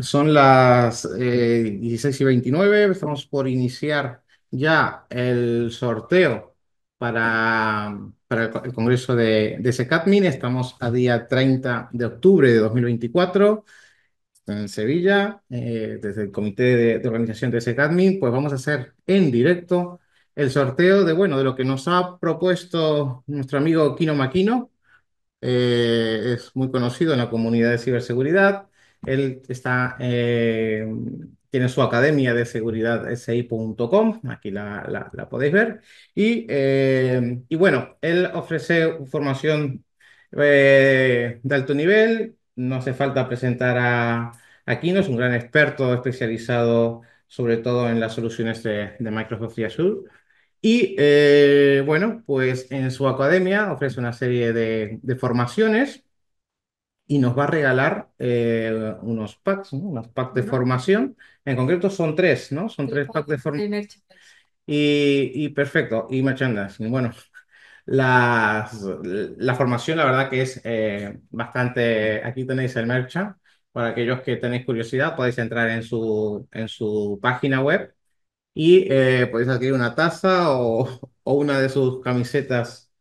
son las 16 eh, y 29, estamos por iniciar ya el sorteo para, para el, Congreso de, de estamos a día 30 de octubre de 2024 en Sevilla, eh, desde el Comité de, Organización de SECADMIN. pues vamos a hacer en directo el sorteo de, bueno, de lo que nos ha propuesto nuestro amigo Kino Maquino, eh, es muy conocido en la comunidad de ciberseguridad, él está, eh, tiene su academia de seguridad si.com, aquí la, podéis ver. Eh, y, bueno, él ofrece formación eh, de alto nivel, no hace falta presentar a Aquino, es un gran experto especializado sobre todo en las soluciones de, Microsoft y Azure. Y bueno, pues en su academia ofrece una serie de, de formaciones y nos va a regalar eh, unos packs, unos packs de formación. En concreto son tres, ¿no? Son tres pues, packs de formación. Y, perfecto, y merchandising. Bueno, las, la formación la verdad que es eh, bastante... Aquí tenéis el merchan. Para aquellos que tenéis curiosidad, podéis entrar en su, en su página web y eh, podéis adquirir una taza o, o una de sus camisetas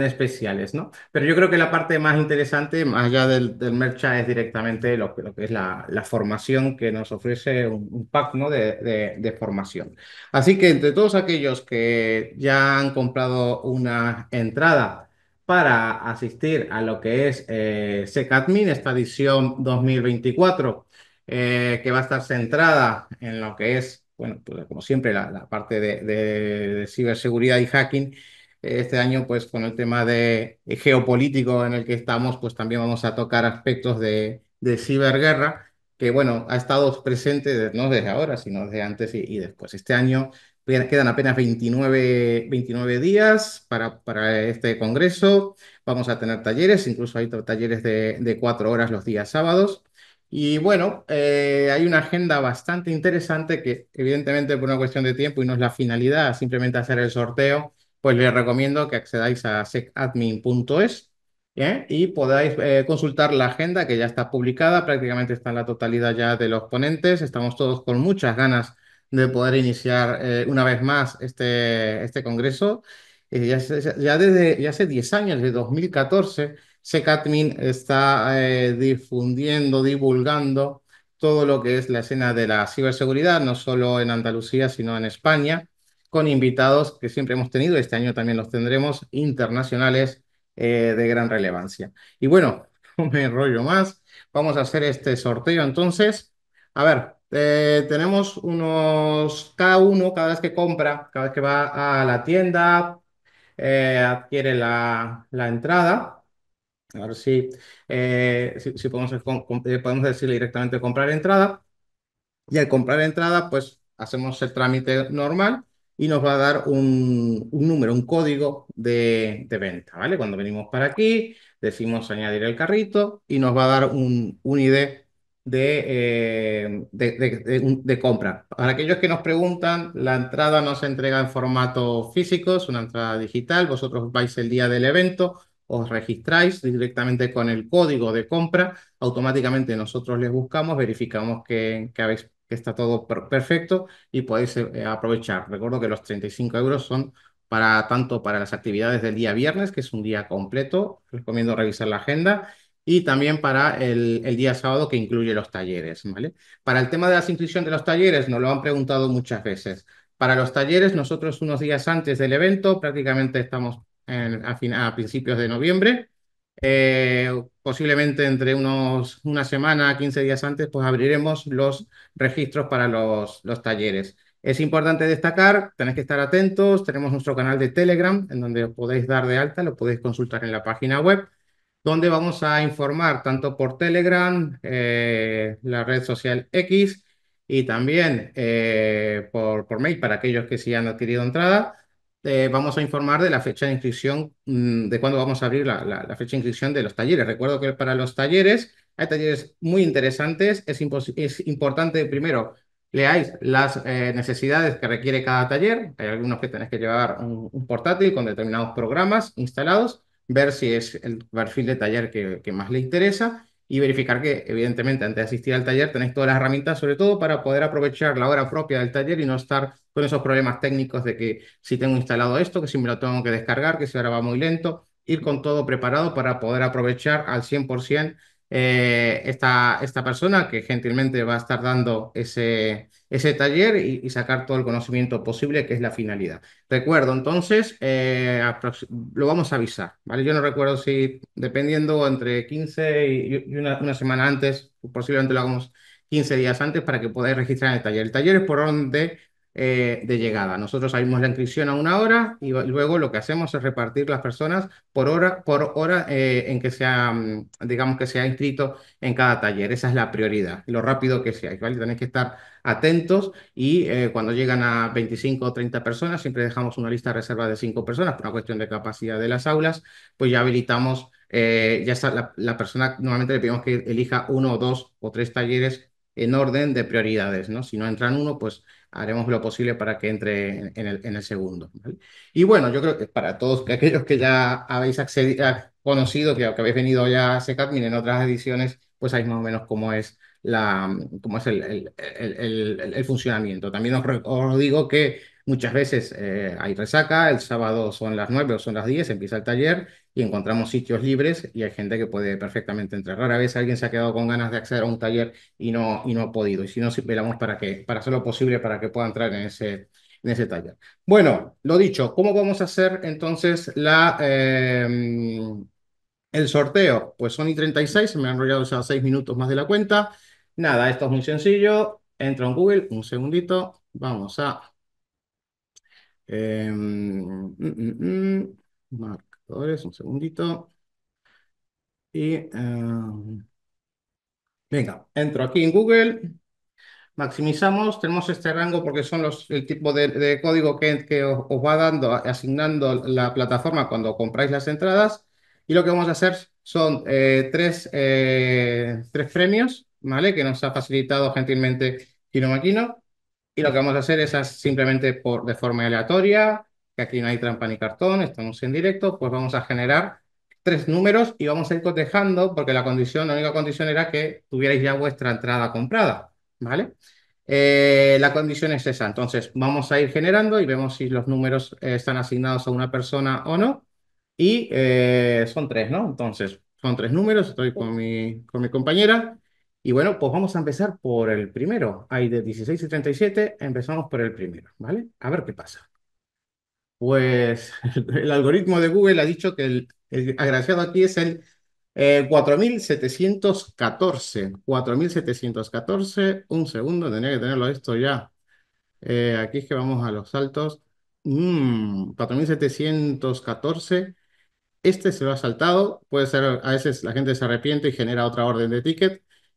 especiales, ¿no? Pero yo creo que la parte más interesante, más allá del, del es directamente lo, que es la, formación que nos ofrece un, pack ¿no? de, formación. Así que entre todos aquellos que ya han comprado una entrada para asistir a lo que es eh, SecAdmin, esta edición 2024, eh, que va a estar centrada en lo que es, bueno, pues como siempre, la, parte de ciberseguridad y hacking, este año, pues con el tema de eh, geopolítico en el que estamos, pues también vamos a tocar aspectos de, ciberguerra, que bueno, ha estado presente no desde ahora, sino desde antes y, después. Este año quedan apenas 29, 29 días para, para, este congreso. Vamos a tener talleres, incluso hay talleres de, cuatro horas los días sábados. Y bueno, eh, hay una agenda bastante interesante que evidentemente por una cuestión de tiempo y no es la finalidad, simplemente hacer el sorteo, pues les recomiendo que accedáis a secadmin.es ¿eh? y podáis eh, consultar la agenda que ya está publicada, prácticamente está en la totalidad ya de los ponentes. Estamos todos con muchas ganas de poder iniciar eh, una vez más este, este congreso. Ya, desde ya hace 10 años, desde 2014, SecAdmin está difundiendo, divulgando todo lo que es la escena de la ciberseguridad, no solo en Andalucía, sino en España con invitados que siempre hemos tenido, este año también los tendremos, internacionales eh, de gran relevancia. Y bueno, no me enrollo más, vamos a hacer este sorteo entonces. A ver, eh, tenemos unos, cada uno, cada vez que compra, cada vez que va a la tienda, eh, adquiere la, entrada. A ver si, si, podemos, podemos decirle directamente comprar entrada. Y al comprar entrada, pues hacemos el trámite normal y nos va a dar un, número, un código de, venta, ¿vale? Cuando venimos para aquí, decimos añadir el carrito y nos va a dar un, un ID eh, de, compra. Para aquellos que nos preguntan, la entrada no se entrega en formato físico, es una entrada digital, vosotros vais el día del evento, os registráis directamente con el código de compra, automáticamente nosotros les buscamos, verificamos que, que habéis que está todo perfecto y podéis eh, aprovechar. Recuerdo que los 35 euros son para tanto para las actividades del día viernes, que es un día completo, recomiendo revisar la agenda, y también para el, día sábado que incluye los talleres, ¿vale? Para el tema de la inscripción de los talleres, nos lo han preguntado muchas veces. Para los talleres, nosotros unos días antes del evento, prácticamente estamos a, a, principios de noviembre, eh, posiblemente entre unos, una semana, 15 días antes, pues abriremos los registros para los, los talleres. Es importante destacar, tenéis que estar atentos, tenemos nuestro canal de Telegram en donde os podéis dar de alta, lo podéis consultar en la página web, donde vamos a informar tanto por Telegram, eh, la red social X y también eh, por, por mail para aquellos que sí han adquirido entrada eh, vamos a informar de la fecha de inscripción, mm, de cuándo vamos a abrir la, fecha de inscripción de los talleres. Recuerdo que para los talleres hay talleres muy interesantes. Es, importante, primero, leáis las eh, necesidades que requiere cada taller. Hay algunos que tenéis que llevar un, portátil con determinados programas instalados, ver si es el perfil de taller que más le interesa y verificar que, evidentemente, antes de asistir al taller tenéis todas las herramientas, sobre todo para poder aprovechar la hora propia del taller y no estar con esos problemas técnicos de que si tengo instalado esto, que si me lo tengo que descargar, que si ahora va muy lento, ir con todo preparado para poder aprovechar al 100% eh, esta, esta persona que gentilmente va a estar dando ese, ese taller y, sacar todo el conocimiento posible, que es la finalidad. Recuerdo, entonces, eh, lo vamos a avisar, ¿vale? Yo no recuerdo si, dependiendo, entre 15 y, una, semana antes, posiblemente lo hagamos 15 días antes para que podáis registrar el taller. El taller es por donde... Eh, de llegada. Nosotros abrimos la inscripción a una hora y luego lo que hacemos es repartir las personas por hora, por hora eh, en que sea, mm, digamos que se ha inscrito en cada taller. Esa es la prioridad, lo rápido que sea. ¿vale? Tenéis que estar atentos y eh, cuando llegan a 25 o 30 personas, siempre dejamos una lista reserva de 5 personas por una cuestión de capacidad de las aulas, pues ya habilitamos. ya está la, la persona, normalmente le pedimos que elija uno o dos o tres talleres en orden de prioridades, ¿no? Si no entra uno, pues haremos lo posible para que entre en, el, segundo. Y bueno, yo creo que para todos aquellos que ya habéis accedido, ah, conocido, que, habéis venido ya a SECADMIN en otras ediciones, pues sabéis más o menos cómo es, la, cómo es el, el, funcionamiento. También os digo que Muchas veces eh, hay resaca, el sábado son las 9 o son las 10, empieza el taller y encontramos sitios libres y hay gente que puede perfectamente entrar. Rara vez alguien se ha quedado con ganas de acceder a un taller y no, y no ha podido. Y si no, velamos para, que, para hacer lo posible para que pueda entrar en ese, en ese taller. Bueno, lo dicho, ¿cómo vamos a hacer entonces la, em, el sorteo? Pues son y 36, se me han enrollado ya 6 minutos más de la cuenta. Nada, esto es muy sencillo. entra en Google, un segundito, vamos a Em, mm, mm, mm. marcadores, un segundito. Y em, venga, entro aquí en Google, maximizamos, tenemos este rango porque son los, el tipo de, código que, que os, va dando, asignando la plataforma cuando compráis las entradas. Y lo que vamos a hacer son eh, tres, eh, tres premios, ¿vale? Que nos ha facilitado gentilmente Kino y lo que vamos a hacer es simplemente por, de forma aleatoria, que aquí no hay trampa ni cartón, estamos en directo, pues vamos a generar tres números y vamos a ir cotejando, porque la condición, la única condición era que tuvierais ya vuestra entrada comprada, ¿vale? Eh, la condición es esa, entonces vamos a ir generando y vemos si los números eh, están asignados a una persona o no, y eh, son tres, ¿no? Entonces, son tres números, estoy con mi, con mi compañera, y bueno, pues vamos a empezar por el primero. Hay de 16 y 37, empezamos por el primero, ¿vale? A ver qué pasa. Pues el algoritmo de Google ha dicho que el, agraciado aquí es el 4714. Eh, 4714, un segundo, tenía que tenerlo esto ya. Eh, aquí es que vamos a los saltos. 4714. Mm, este se lo ha saltado. Puede ser, a veces la gente se arrepiente y genera otra orden de ticket.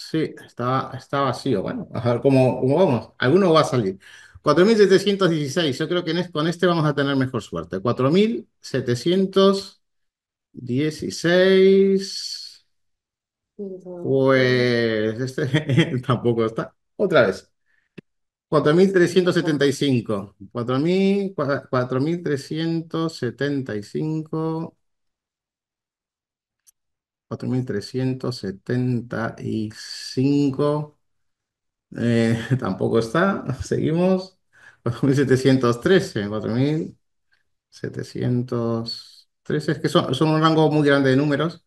Sí, está, vacío. Bueno, a ver cómo, vamos. Alguno va a salir. 4.716. Yo creo que con este vamos a tener mejor suerte. 4.716. Pues este tampoco está. Otra vez. 4.375. 4.375. 4.375. Eh, tampoco está. Seguimos. 4.713. 4.713. Es que son, son un rango muy grande de números.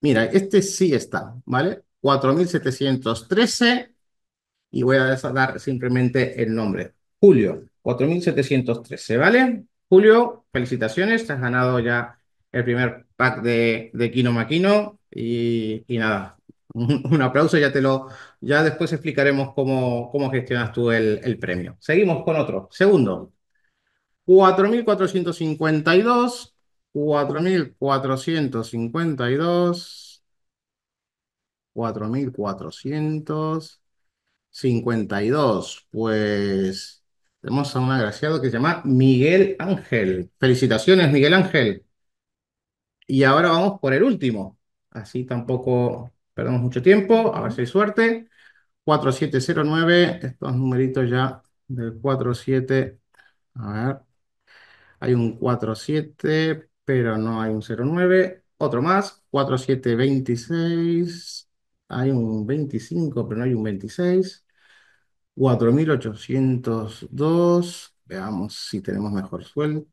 Mira, este sí está, ¿vale? 4.713. Y voy a dar simplemente el nombre. Julio, 4.713, ¿vale? Julio, felicitaciones. Te has ganado ya el primer pack de, de Kino Maquino y, nada, un, aplauso, ya te lo, ya después explicaremos cómo, cómo gestionas tú el, el premio. Seguimos con otro. Segundo, 4.452, 4.452, 4.452. Pues tenemos a un agraciado que se llama Miguel Ángel. Felicitaciones, Miguel Ángel. Y ahora vamos por el último. Así tampoco perdemos mucho tiempo. A ver si hay suerte. 4709. Estos numeritos ya del 47. A ver. Hay un 47, pero no hay un 09. Otro más. 4726. Hay un 25, pero no hay un 26. 4802. Veamos si tenemos mejor suerte.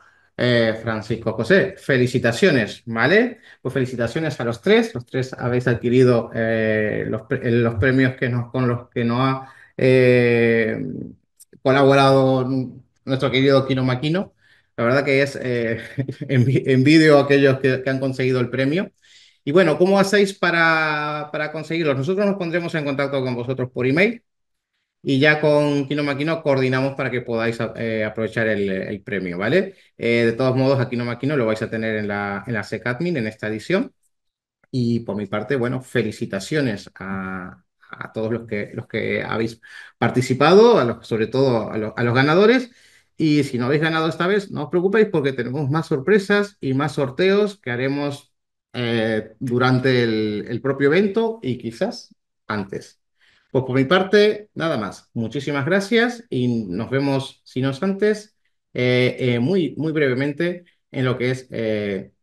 Eh, Francisco José, felicitaciones, ¿vale? Pues felicitaciones a los tres, los tres habéis adquirido eh, eh, los, premios que con los que nos ha colaborado nuestro querido Kino Maquino. La verdad que es envidio a aquellos que, han conseguido el premio. Y bueno, ¿cómo hacéis para, para conseguirlos? Nosotros nos pondremos en contacto con vosotros por email y ya con Kino Maquino coordinamos para que podáis eh, aprovechar el, premio, ¿vale? Eh, de todos modos, no Maquino lo vais a tener en la, en la SECADMIN, en esta edición. Y por mi parte, bueno, felicitaciones a, todos los que, los que habéis participado, a los, sobre todo a, los ganadores. Y si no habéis ganado esta vez, no os preocupéis porque tenemos más sorpresas y más sorteos que haremos eh, durante el propio evento y quizás antes. Pues por mi parte, nada más. Muchísimas gracias y nos vemos, si no es antes, eh, eh, muy, muy brevemente en lo que es eh,